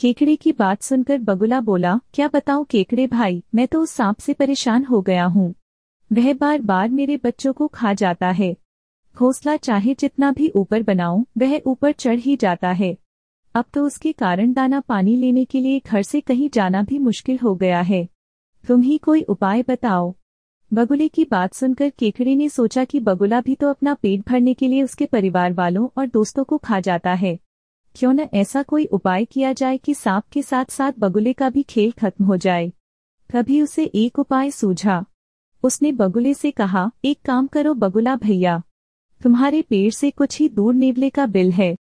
केकड़े की बात सुनकर बगुला बोला क्या बताऊं केकड़े भाई मैं तो उस सांप से परेशान हो गया हूँ वह बार बार मेरे बच्चों को खा जाता है घोसला चाहे जितना भी ऊपर बनाओ वह ऊपर चढ़ ही जाता है अब तो उसके कारण दाना पानी लेने के लिए घर से कहीं जाना भी मुश्किल हो गया है तुम ही कोई उपाय बताओ बगुले की बात सुनकर केकड़े ने सोचा कि बगुला भी तो अपना पेट भरने के लिए उसके परिवार वालों और दोस्तों को खा जाता है क्यों न ऐसा कोई उपाय किया जाए कि सांप के साथ साथ बगुले का भी खेल खत्म हो जाए कभी उसे एक उपाय सूझा उसने बगुले से कहा एक काम करो बगुला भैया तुम्हारे पेड़ से कुछ ही दूर नेवले का बिल है